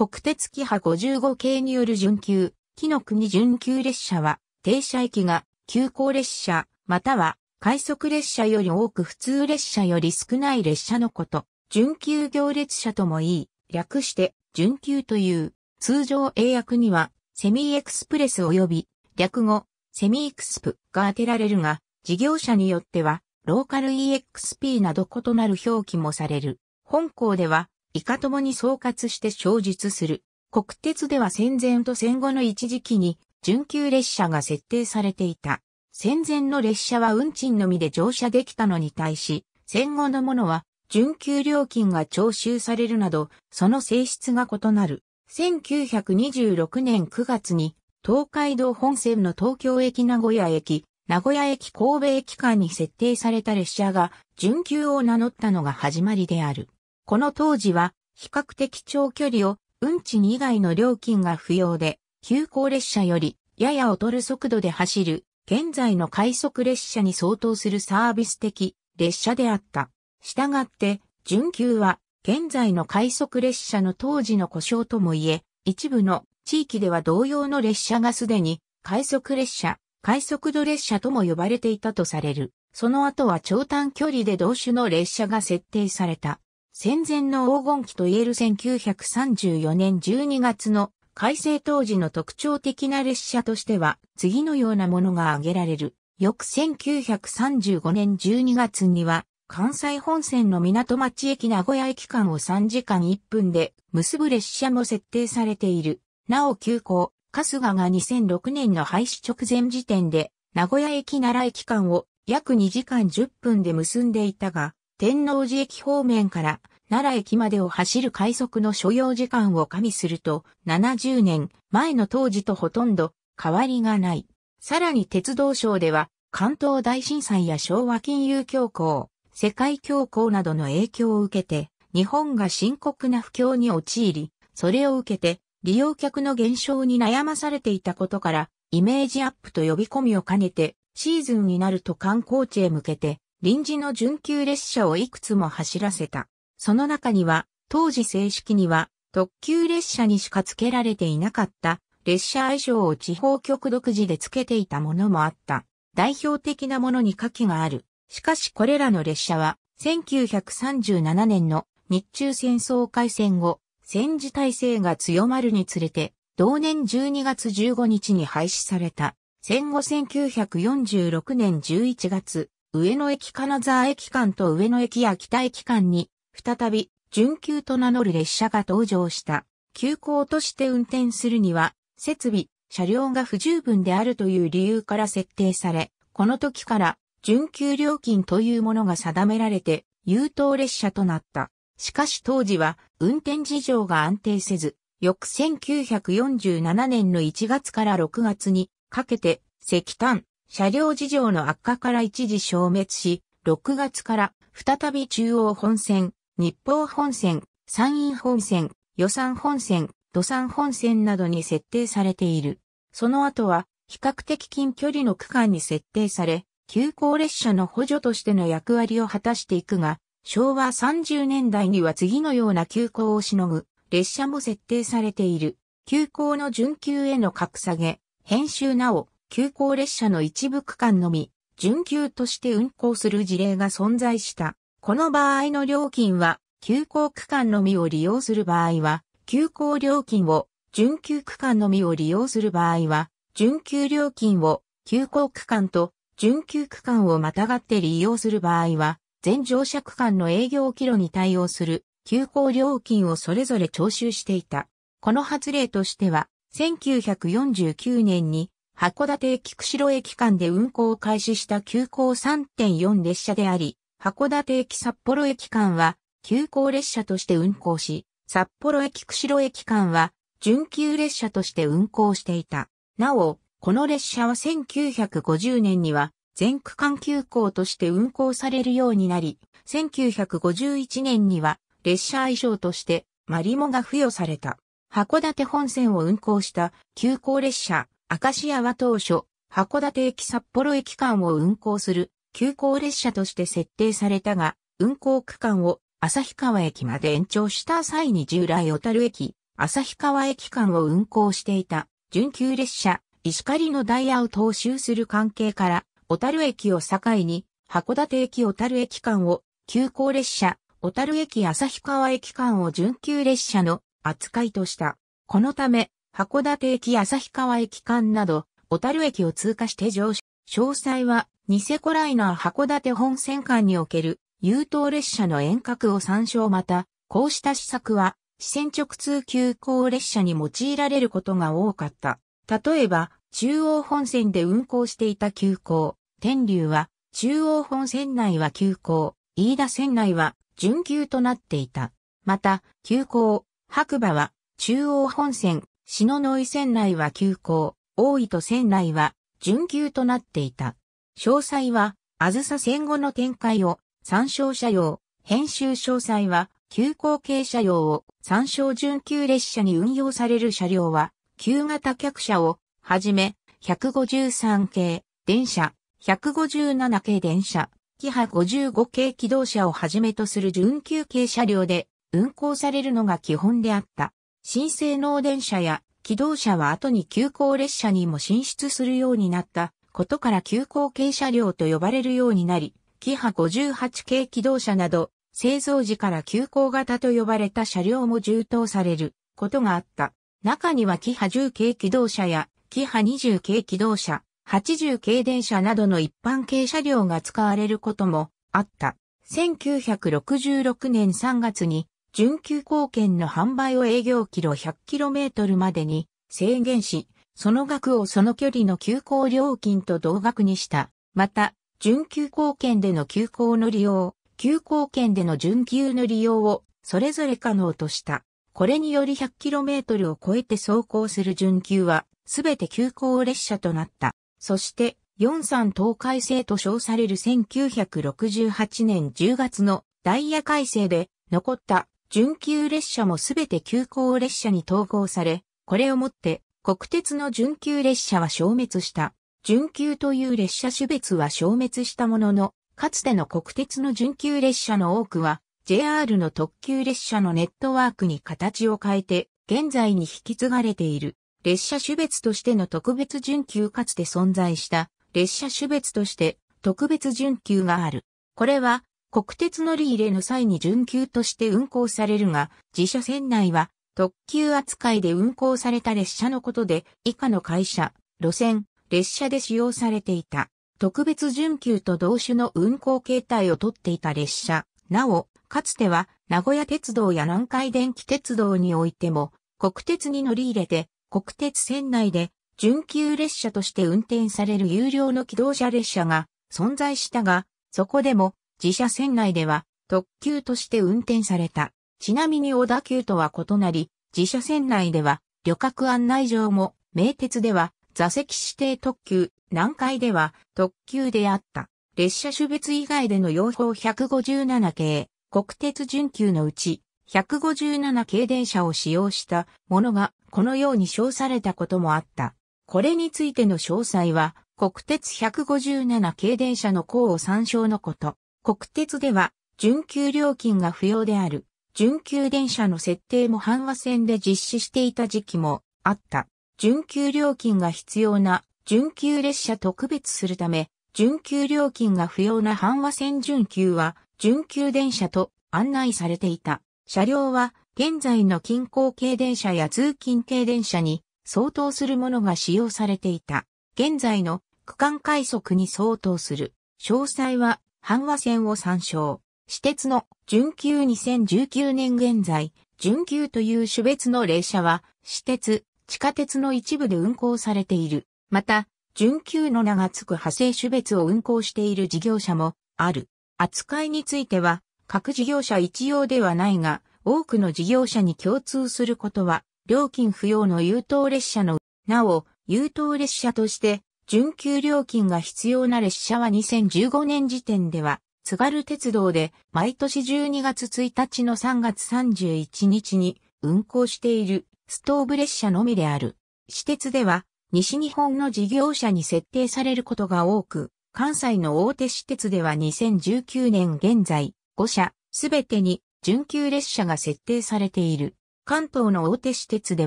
国鉄キハ55系による準急、木の国準急列車は、停車駅が急行列車、または快速列車より多く普通列車より少ない列車のこと、準急行列車ともいい、略して準急という、通常英訳にはセミエクスプレス及び、略語、セミエクスプが当てられるが、事業者によっては、ローカル EXP など異なる表記もされる。本校では、以下ともに総括して小述する。国鉄では戦前と戦後の一時期に、準急列車が設定されていた。戦前の列車は運賃のみで乗車できたのに対し、戦後のものは、準急料金が徴収されるなど、その性質が異なる。1926年9月に、東海道本線の東京駅名古屋駅、名古屋駅神戸駅間に設定された列車が、準急を名乗ったのが始まりである。この当時は比較的長距離を運賃以外の料金が不要で、急行列車よりやや劣る速度で走る、現在の快速列車に相当するサービス的列車であった。したがって、準急は現在の快速列車の当時の故障ともいえ、一部の地域では同様の列車がすでに快速列車、快速度列車とも呼ばれていたとされる。その後は長短距離で同種の列車が設定された。戦前の黄金期といえる1934年12月の改正当時の特徴的な列車としては次のようなものが挙げられる。翌1935年12月には関西本線の港町駅名古屋駅間を3時間1分で結ぶ列車も設定されている。なお急行、春日が2006年の廃止直前時点で名古屋駅奈良駅間を約2時間10分で結んでいたが、天王寺駅方面から奈良駅までを走る快速の所要時間を加味すると、70年前の当時とほとんど変わりがない。さらに鉄道省では、関東大震災や昭和金融恐慌、世界恐慌などの影響を受けて、日本が深刻な不況に陥り、それを受けて利用客の減少に悩まされていたことから、イメージアップと呼び込みを兼ねて、シーズンになると観光地へ向けて、臨時の準急列車をいくつも走らせた。その中には、当時正式には特急列車にしか付けられていなかった列車愛称を地方局独自で付けていたものもあった。代表的なものに下記がある。しかしこれらの列車は1937年の日中戦争開戦後、戦時体制が強まるにつれて、同年12月15日に廃止された。戦後1946年11月、上野駅金沢駅間と上野駅や北駅間に、再び、準急と名乗る列車が登場した。急行として運転するには、設備、車両が不十分であるという理由から設定され、この時から、準急料金というものが定められて、優等列車となった。しかし当時は、運転事情が安定せず、翌1947年の1月から6月にかけて、石炭、車両事情の悪化から一時消滅し、6月から再び中央本線、日報本線、山陰本線、予算本線、土産本線などに設定されている。その後は比較的近距離の区間に設定され、急行列車の補助としての役割を果たしていくが、昭和30年代には次のような急行をしのぐ列車も設定されている。急行の準急への格下げ、編集なお、急行列車の一部区間のみ、準急として運行する事例が存在した。この場合の料金は、急行区間のみを利用する場合は、急行料金を、準急区間のみを利用する場合は、準急料金を、急行区間と、準急区間をまたがって利用する場合は、全乗車区間の営業キロに対応する、急行料金をそれぞれ徴収していた。この発令としては、1949年に函館駅釧路駅間で運行を開始した急行3.4列車であり、函館駅札幌駅間は急行列車として運行し、札幌駅釧路駅間は準急列車として運行していた。なお、この列車は1950年には全区間急行として運行されるようになり、1951年には列車愛称としてマリモが付与された。函館本線を運行した急行列車明石アは当初、函館駅札幌駅間を運行する急行列車として設定されたが、運行区間を旭川駅まで延長した際に従来小樽駅、旭川駅間を運行していた準急列車、石狩のダイヤを踏襲する関係から、小樽駅を境に、函館駅小樽駅間を急行列車、小樽駅旭川駅間を準急列車の扱いとした。このため、函館駅旭川駅間など、小樽駅を通過して乗車。詳細は、ニセコライナー函館本線間における、優等列車の遠隔を参照また、こうした施策は、支線直通急行列車に用いられることが多かった。例えば、中央本線で運行していた急行、天竜は、中央本線内は急行、飯田線内は、準急となっていた。また、急行、白馬は、中央本線、篠ノ井船内は急行、大井戸船内は準急となっていた。詳細は、あずさ戦後の展開を参照車両、編集詳細は、急行系車両を参照準急列車に運用される車両は、旧型客車をはじめ、153系電車、157系電車、キハ55系機動車をはじめとする準急系車両で運行されるのが基本であった。新性能電車や機動車は後に急行列車にも進出するようになったことから急行系車両と呼ばれるようになり、キハ58系機動車など、製造時から急行型と呼ばれた車両も充当されることがあった。中にはキハ10系機動車やキハ20系機動車、80系電車などの一般系車両が使われることもあった。1966年3月に準急貢献の販売を営業キロ 100km までに制限し、その額をその距離の急行料金と同額にした。また、準急貢献での急行の利用、急行券での準急の利用をそれぞれ可能とした。これにより 100km を超えて走行する準急は、すべて急行列車となった。そして、43東海制と称される1968年10月のダイヤ改正で、残った準急列車もすべて急行列車に統合され、これをもって国鉄の準急列車は消滅した。準急という列車種別は消滅したものの、かつての国鉄の準急列車の多くは、JR の特急列車のネットワークに形を変えて、現在に引き継がれている。列車種別としての特別準急かつて存在した、列車種別として特別準急がある。これは、国鉄乗り入れの際に準急として運行されるが、自社船内は特急扱いで運行された列車のことで、以下の会社、路線、列車で使用されていた。特別準急と同種の運行形態をとっていた列車。なお、かつては名古屋鉄道や南海電気鉄道においても、国鉄に乗り入れて、国鉄船内で準急列車として運転される有料の機動車列車が存在したが、そこでも自社船内では特急として運転された。ちなみに小田急とは異なり、自社船内では旅客案内状も、名鉄では座席指定特急、南海では特急であった。列車種別以外での用法157系、国鉄準急のうち、157系電車を使用したものがこのように称されたこともあった。これについての詳細は、国鉄157系電車の項を参照のこと。国鉄では、準急料金が不要である、準急電車の設定も阪和線で実施していた時期もあった。準急料金が必要な、準急列車と区別するため、準急料金が不要な阪和線準急は、準急電車と案内されていた。車両は、現在の近郊系電車や通勤系電車に相当するものが使用されていた。現在の区間快速に相当する。詳細は阪和線を参照。私鉄の準急2019年現在、準急という種別の列車は、私鉄、地下鉄の一部で運行されている。また、準急の名が付く派生種別を運行している事業者もある。扱いについては、各事業者一様ではないが、多くの事業者に共通することは、料金不要の優等列車の、なお、優等列車として、準急料金が必要な列車は2015年時点では、津軽鉄道で毎年12月1日の3月31日に運行しているストーブ列車のみである。私鉄では西日本の事業者に設定されることが多く、関西の大手私鉄では2019年現在5社すべてに準急列車が設定されている。関東の大手私鉄で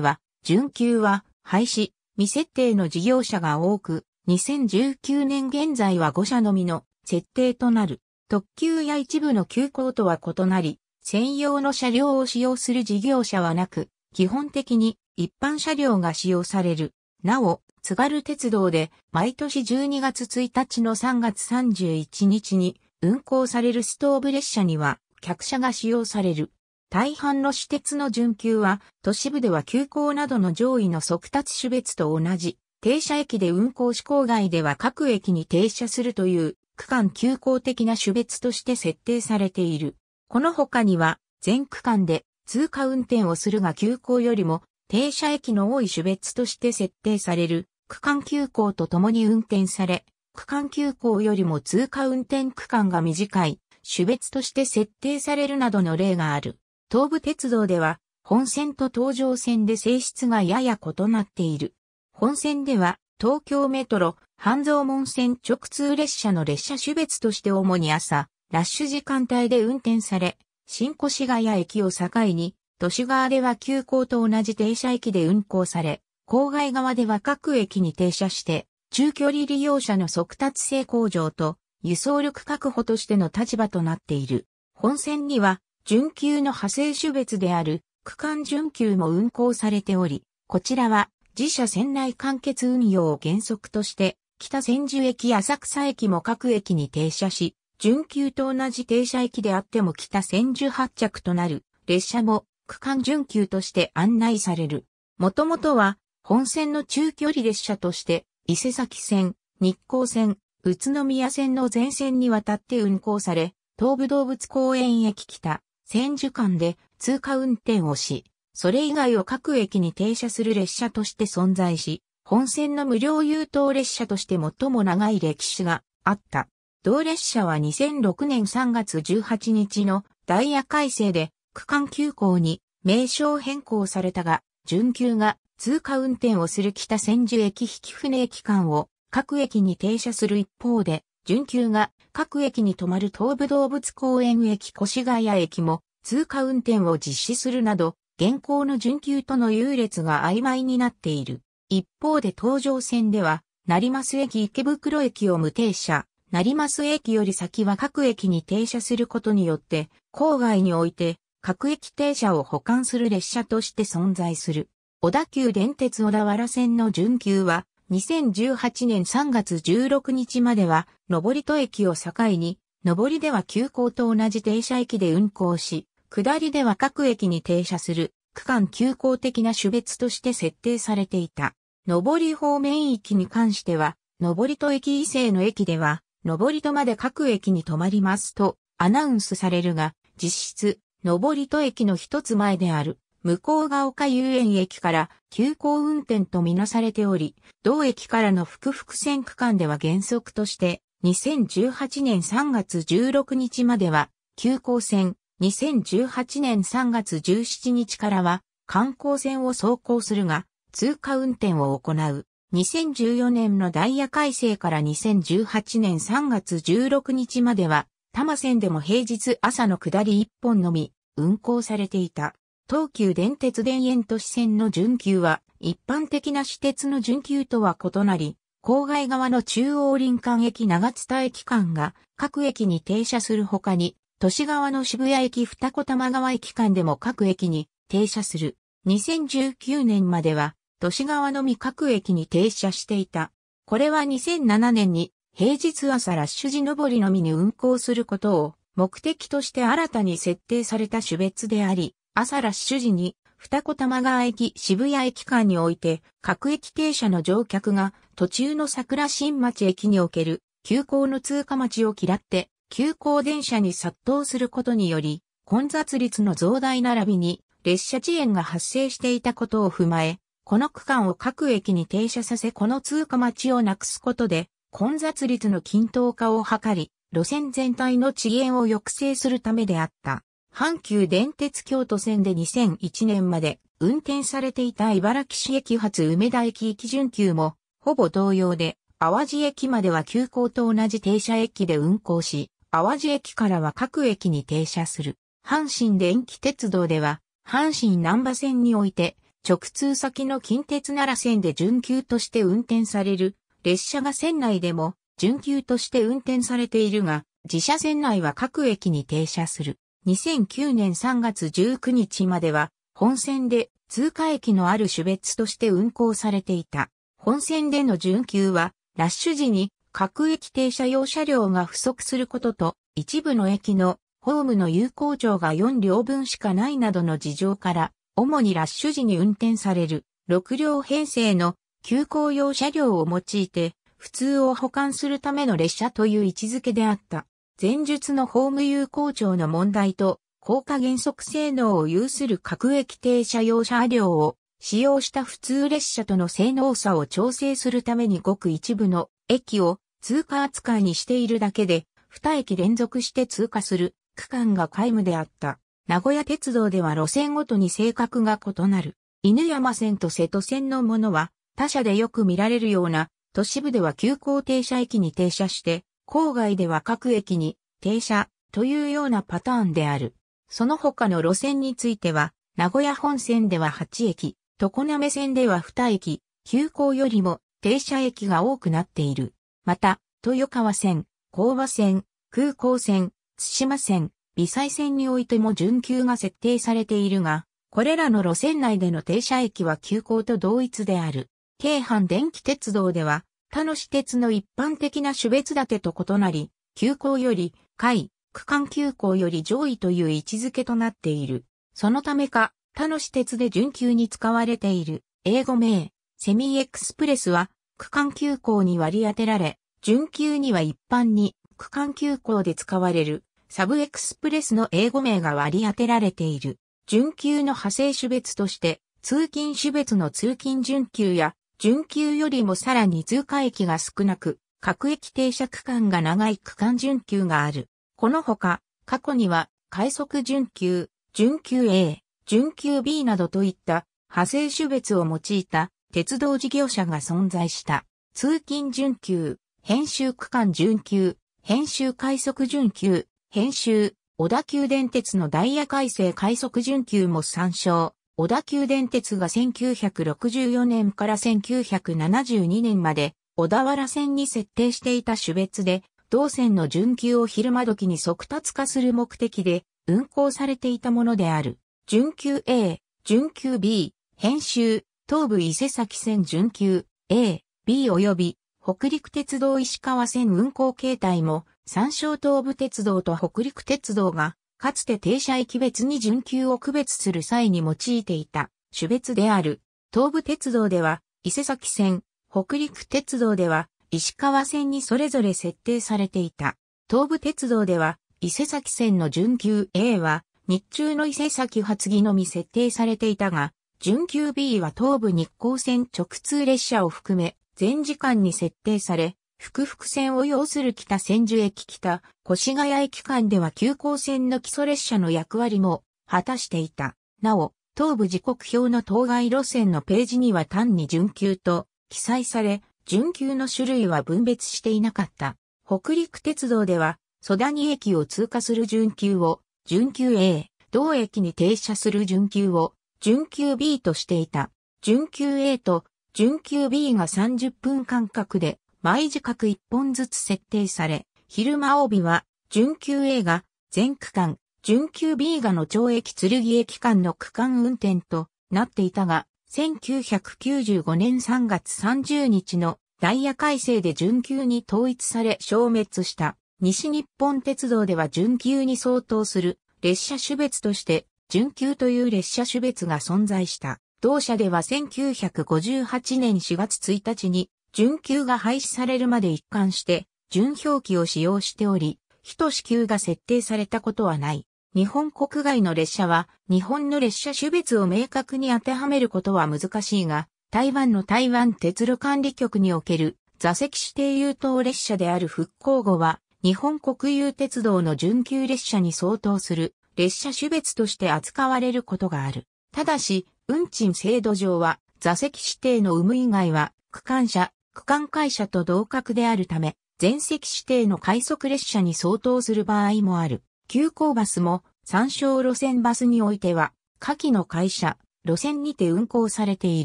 は準急は廃止、未設定の事業者が多く、2019年現在は5社のみの設定となる。特急や一部の急行とは異なり、専用の車両を使用する事業者はなく、基本的に一般車両が使用される。なお、津軽鉄道で毎年12月1日の3月31日に運行されるストーブ列車には客車が使用される。大半の私鉄の準急は都市部では急行などの上位の速達種別と同じ停車駅で運行市郊外では各駅に停車するという区間休校的な種別として設定されている。この他には全区間で通過運転をするが休校よりも停車駅の多い種別として設定される区間休校と共に運転され、区間休校よりも通過運転区間が短い種別として設定されるなどの例がある。東武鉄道では本線と東上線で性質がやや異なっている。本線では、東京メトロ、半蔵門線直通列車の列車種別として主に朝、ラッシュ時間帯で運転され、新越谷駅を境に、都市側では急行と同じ停車駅で運行され、郊外側では各駅に停車して、中距離利用者の速達性向上と輸送力確保としての立場となっている。本線には、準急の派生種別である区間準急も運行されており、こちらは自社船内完結運用を原則として、北千住駅浅草駅も各駅に停車し、準急と同じ停車駅であっても北千住発着となる列車も区間準急として案内される。もともとは本線の中距離列車として伊勢崎線、日光線、宇都宮線の全線にわたって運行され、東武動物公園駅北千住間で通過運転をし、それ以外を各駅に停車する列車として存在し、本線の無料優等列車として最も長い歴史があった。同列車は2006年3月18日のダイヤ改正で区間急行に名称変更されたが、準急が通過運転をする北千住駅引船駅間を各駅に停車する一方で、準急が各駅に止まる東武動物公園駅越谷駅も通過運転を実施するなど、現行の準急との優劣が曖昧になっている。一方で東上線では、成増駅池袋駅を無停車、成増駅より先は各駅に停車することによって、郊外において各駅停車を保管する列車として存在する。小田急電鉄小田原線の準急は、2018年3月16日までは、上戸駅を境に、上りでは急行と同じ停車駅で運行し、下りでは各駅に停車する区間急行的な種別として設定されていた。上り方面域に関しては、上りと駅以西の駅では、上りとまで各駅に止まりますとアナウンスされるが、実質、上りと駅の一つ前である、向こうが丘遊園駅から急行運転とみなされており、同駅からの複々線区間では原則として、2018年3月16日までは、急行線、2018年3月17日からは観光船を走行するが通過運転を行う。2014年のダイヤ改正から2018年3月16日までは多摩線でも平日朝の下り1本のみ運行されていた。東急電鉄田園都市線の準急は一般的な私鉄の準急とは異なり、郊外側の中央林間駅長津田駅間が各駅に停車するほかに都市側の渋谷駅二子玉川駅間でも各駅に停車する。2019年までは都市側のみ各駅に停車していた。これは2007年に平日朝ラッシュ時上りのみに運行することを目的として新たに設定された種別であり、朝ラッシュ時に二子玉川駅渋谷駅間において各駅停車の乗客が途中の桜新町駅における急行の通過待ちを嫌って急行電車に殺到することにより、混雑率の増大並びに列車遅延が発生していたことを踏まえ、この区間を各駅に停車させこの通過待ちをなくすことで、混雑率の均等化を図り、路線全体の遅延を抑制するためであった。阪急電鉄京都線で2001年まで運転されていた茨城市駅発梅田駅行き準急も、ほぼ同様で、淡路駅までは急行と同じ停車駅で運行し、淡路駅からは各駅に停車する。阪神電気鉄道では、阪神南波線において、直通先の近鉄奈良線で準急として運転される、列車が線内でも準急として運転されているが、自社線内は各駅に停車する。2009年3月19日までは、本線で通過駅のある種別として運行されていた。本線での準急は、ラッシュ時に各駅停車用車両が不足することと、一部の駅のホームの有効長が4両分しかないなどの事情から、主にラッシュ時に運転される6両編成の急行用車両を用いて、普通を保管するための列車という位置づけであった。前述のホーム有効長の問題と、高架減速性能を有する各駅停車用車両を使用した普通列車との性能差を調整するためにごく一部の駅を通過扱いにしているだけで、二駅連続して通過する区間が皆無であった。名古屋鉄道では路線ごとに性格が異なる。犬山線と瀬戸線のものは、他社でよく見られるような、都市部では急行停車駅に停車して、郊外では各駅に停車というようなパターンである。その他の路線については、名古屋本線では8駅、常滑線では2駅、急行よりも停車駅が多くなっている。また、豊川線、甲和線、空港線、津島線、微細線においても準急が設定されているが、これらの路線内での停車駅は急行と同一である。京阪電気鉄道では、他の私鉄の一般的な種別立てと異なり、急行より、下位、区間急行より上位という位置づけとなっている。そのためか、他の私鉄で準急に使われている、英語名、セミエクスプレスは、区間急行に割り当てられ、準急には一般に区間急行で使われるサブエクスプレスの英語名が割り当てられている。準急の派生種別として、通勤種別の通勤準急や、準急よりもさらに通過駅が少なく、各駅停車区間が長い区間準急がある。このほか、過去には、快速準急、準急 A、準急 B などといった派生種別を用いた鉄道事業者が存在した、通勤準急、編集区間準急、編集快速準急、編集、小田急電鉄のダイヤ改正快速準急も参照。小田急電鉄が1964年から1972年まで小田原線に設定していた種別で、同線の準急を昼間時に速達化する目的で運行されていたものである。準急 A、準急 B、編集、東武伊勢崎線準急 A、B 及び北陸鉄道石川線運行形態も、山椒東武鉄道と北陸鉄道が、かつて停車駅別に準急を区別する際に用いていた種別である。東武鉄道では、伊勢崎線、北陸鉄道では、石川線にそれぞれ設定されていた。東武鉄道では、伊勢崎線の準急 A は、日中の伊勢崎発議のみ設定されていたが、準急 B は東武日光線直通列車を含め、全時間に設定され、福々線を要する北千住駅北、越谷駅間では急行線の基礎列車の役割も果たしていた。なお、東部時刻表の当該路線のページには単に準急と記載され、準急の種類は分別していなかった。北陸鉄道では、蘇谷駅を通過する準急を、準急 A、同駅に停車する準急を、準急 B としていた。準急 A と準急 B が30分間隔で毎時隔1本ずつ設定され、昼間帯は準急 A が全区間、準急 B がの町駅剣駅間の区間運転となっていたが、1995年3月30日のダイヤ改正で準急に統一され消滅した。西日本鉄道では準急に相当する列車種別として準急という列車種別が存在した。同社では1958年4月1日に、準急が廃止されるまで一貫して、準表記を使用しており、と支給が設定されたことはない。日本国外の列車は、日本の列車種別を明確に当てはめることは難しいが、台湾の台湾鉄路管理局における座席指定優等列車である復興後は、日本国有鉄道の準急列車に相当する列車種別として扱われることがある。ただし、運賃制度上は、座席指定の有無以外は、区間車、区間会社と同格であるため、全席指定の快速列車に相当する場合もある。急行バスも、参照路線バスにおいては、下記の会社、路線にて運行されてい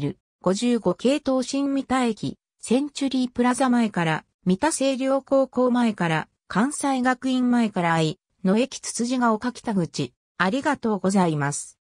る。55系統新三田駅、センチュリープラザ前から、三田清涼高校前から、関西学院前から愛、の駅つつじが丘北口、ありがとうございます。